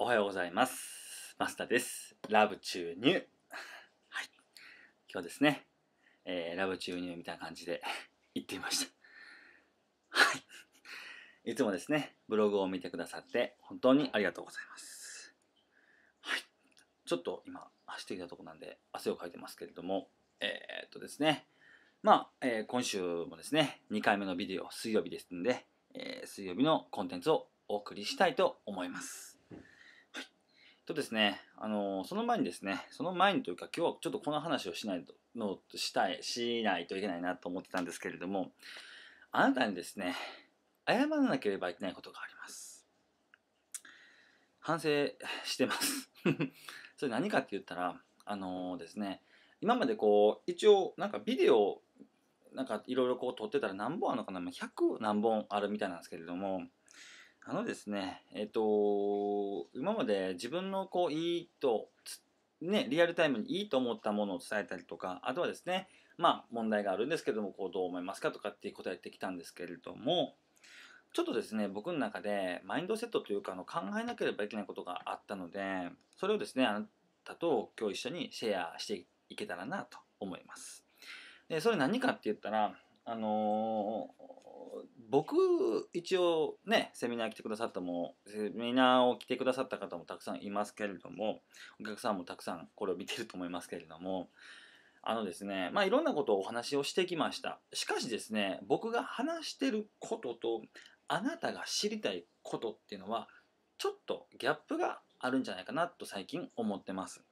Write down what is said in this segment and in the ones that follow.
おはようございます。マスターです。ラブ注入。はい。今日ですね、えー、ラブ注入みたいな感じで行 ってみました。はい。いつもですね、ブログを見てくださって本当にありがとうございます。はい。ちょっと今走ってきたとこなんで汗をかいてますけれども、えー、っとですね、まあ、えー、今週もですね、2回目のビデオ、水曜日ですんで、え水曜日のコンテンツをお送りしたいと思います。とですね、あのその前にですね、その前にというか、今日はちょっとこの話をしないと、のしたい、しないといけないなと思ってたんですけれども、あなたにですね、謝らなければいけないことがあります。反省してます それ何かって言ったら、あのー、ですね、今までこう、一応、なんかビデオ、なんかいろいろこう撮ってたら何本あるのかな、100何本あるみたいなんですけれども、あのですね、えっ、ー、と、今まで自分のこう、いいと、ね、リアルタイムにいいと思ったものを伝えたりとか、あとはですね、まあ、問題があるんですけども、こう、どう思いますかとかって答えてきたんですけれども、ちょっとですね、僕の中で、マインドセットというか、あの、考えなければいけないことがあったので、それをですね、あなたと今日一緒にシェアしていけたらなと思います。で、それ何かって言ったら、あのー、僕一応ねセミナー来てくださったもセミナーを来てくださった方もたくさんいますけれどもお客さんもたくさんこれを見てると思いますけれどもあのですねまあいろんなことをお話をしてきましたしかしですね僕が話してることとあなたが知りたいことっていうのはちょっとギャップがあるんじゃないかなと最近思ってます。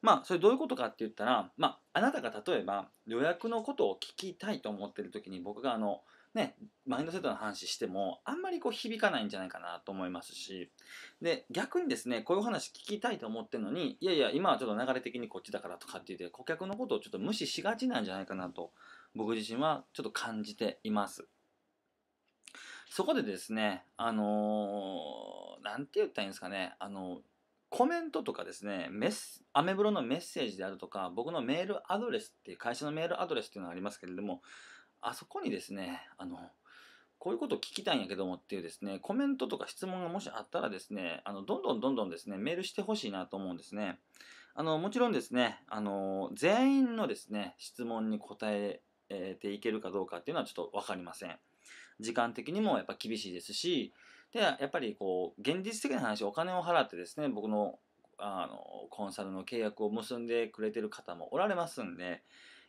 まあ、それどういうことかって言ったら、まあ、あなたが例えば予約のことを聞きたいと思ってる時に僕があの、ね、マインドセットの話してもあんまりこう響かないんじゃないかなと思いますしで逆にですねこういう話聞きたいと思ってるのにいやいや今はちょっと流れ的にこっちだからとかって言って顧客のことをちょっと無視しがちなんじゃないかなと僕自身はちょっと感じています。そこでですね、あのー、なんて言ったらいいんですかね、あのーコメントとかですね、メス、アメブロのメッセージであるとか、僕のメールアドレスっていう、会社のメールアドレスっていうのがありますけれども、あそこにですね、あの、こういうこと聞きたいんやけどもっていうですね、コメントとか質問がもしあったらですね、あの、どんどんどんどんですね、メールしてほしいなと思うんですね。あの、もちろんですね、あの、全員のですね、質問に答えていけるかどうかっていうのはちょっとわかりません。時間的にもやっぱ厳しいですし、でやっぱりこう現実的な話お金を払ってですね僕のあのコンサルの契約を結んでくれてる方もおられますんで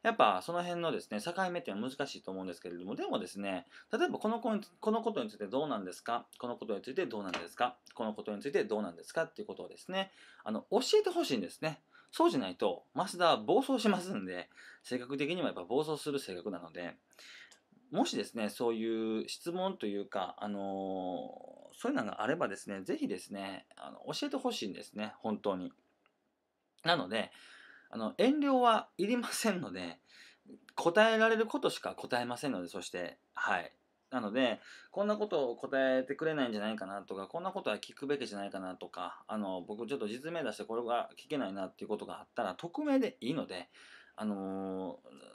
やっぱその辺のですね境目っていうのは難しいと思うんですけれどもでもですね例えばこのここのことについてどうなんですかこのことについてどうなんですかこのことについてどうなんですかっていうことをですねあの教えてほしいんですね。そうじゃないと、増田は暴走しますんで、性格的にもやっぱ暴走する性格なので、もしですね、そういう質問というか、あのー、そういうのがあればですね、ぜひですね、あの教えてほしいんですね、本当に。なので、あの遠慮はいりませんので、答えられることしか答えませんので、そして、はい。なので、こんなことを答えてくれないんじゃないかなとか、こんなことは聞くべきじゃないかなとか、あの、僕ちょっと実名出してこれが聞けないなっていうことがあったら、匿名でいいので、あのー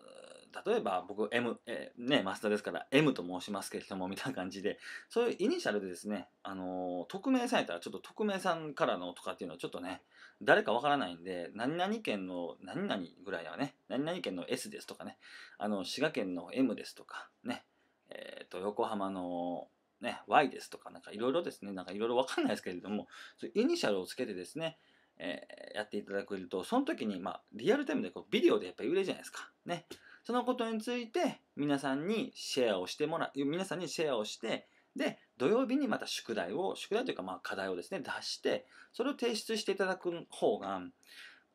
例えば僕 M、えー、ね、マスターですから M と申しますけれども、みたいな感じで、そういうイニシャルでですね、あのー、匿名されたらちょっと匿名さんからのとかっていうのはちょっとね、誰かわからないんで、何々県の何々ぐらいはね、何々県の S ですとかね、あの、滋賀県の M ですとか、ね、えっ、ー、と、横浜のね、Y ですとか、なんかいろいろですね、なんかいろいろわかんないですけれども、そイニシャルをつけてですね、えー、やっていただけると、その時に、まあ、リアルタイムでこうビデオでやっぱり売れるじゃないですか。ね。そのことについて皆さんにシェアをしてもらう、皆さんにシェアをして、で、土曜日にまた宿題を、宿題というかまあ課題をですね、出して、それを提出していただく方が、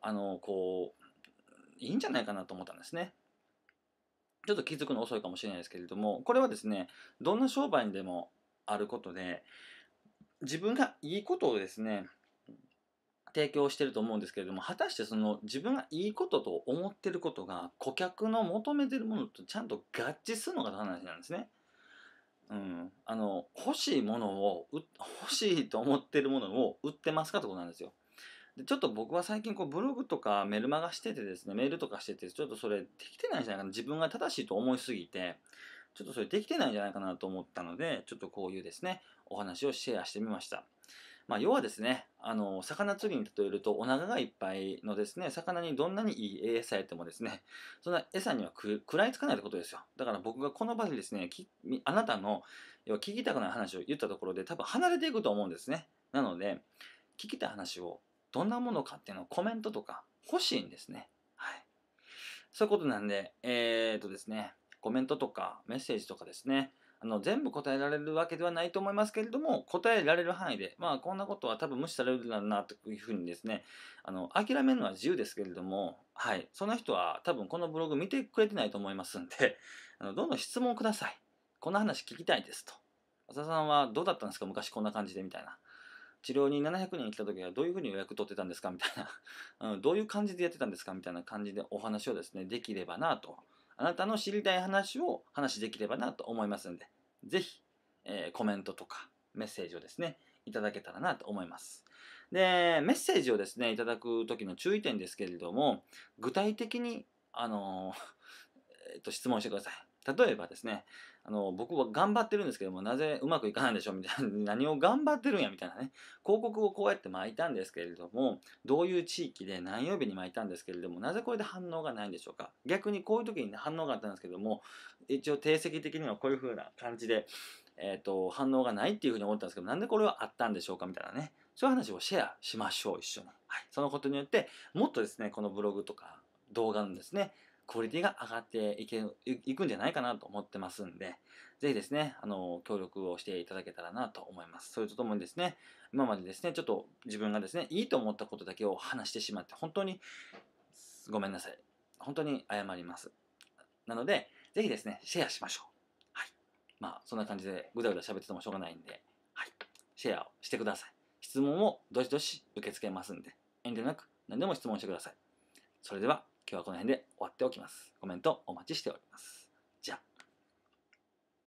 あの、こう、いいんじゃないかなと思ったんですね。ちょっと気づくの遅いかもしれないですけれども、これはですね、どんな商売にでもあることで、自分がいいことをですね、提供してると思うんですけれども果たしてその自分がいいことと思ってることが顧客の求めてるものとちゃんと合致するのかとい話なんですね。うん、あの欲しいものを欲しいと思ってるものを売ってますかってことなんですよ。でちょっと僕は最近こうブログとかメルマガしててですねメールとかしててちょっとそれできてないんじゃないかな自分が正しいと思いすぎてちょっとそれできてないんじゃないかなと思ったので、ちょっとこういうですね、お話をシェアしてみました。まあ、要はですね、あの、魚釣りに例えるとお腹がいっぱいのですね、魚にどんなにいい餌やってもですね、そんな餌には食らいつかないってことですよ。だから僕がこの場でですね、きあなたの、要は聞きたくない話を言ったところで多分離れていくと思うんですね。なので、聞きた話をどんなものかっていうのをコメントとか欲しいんですね。はい。そういうことなんで、えー、っとですね、コメントとかメッセージとかですね、あの全部答えられるわけではないと思いますけれども、答えられる範囲で、まあこんなことは多分無視されるだろうなというふうにですね、あの諦めるのは自由ですけれども、はい、その人は多分このブログ見てくれてないと思いますんで、あのどんどん質問ください。この話聞きたいですと。浅田さんはどうだったんですか昔こんな感じでみたいな。治療に700人来た時はどういうふうに予約取ってたんですかみたいな、うん、どういう感じでやってたんですかみたいな感じでお話をですねできればなとあなたの知りたい話を話しできればなと思いますので、ぜひ、えー、コメントとかメッセージをですね、いただけたらなと思います。で、メッセージをですね、いただく時の注意点ですけれども、具体的に、あのー、えっと、質問してください。例えばですね、あの、僕は頑張ってるんですけども、なぜうまくいかないんでしょうみたいな、何を頑張ってるんやみたいなね、広告をこうやって巻いたんですけれども、どういう地域で何曜日に巻いたんですけれども、なぜこれで反応がないんでしょうか逆にこういう時に反応があったんですけども、一応定石的にはこういう風な感じで、えっ、ー、と、反応がないっていう風に思ったんですけど、なんでこれはあったんでしょうかみたいなね、そういう話をシェアしましょう、一緒に。はい。そのことによって、もっとですね、このブログとか動画のですね、クオリティが上がっていけいくんじゃないかなと思ってますんで、ぜひですね、あの、協力をしていただけたらなと思います。それとともにですね、今までですね、ちょっと自分がですね、いいと思ったことだけを話してしまって、本当にごめんなさい。本当に謝ります。なので、ぜひですね、シェアしましょう。はい。まあ、そんな感じで、ぐだぐだ喋っててもしょうがないんで、はい。シェアをしてください。質問をどしどし受け付けますんで、遠慮なく何でも質問してください。それでは。今日はこの辺で終わっておきます。コメントお待ちしております。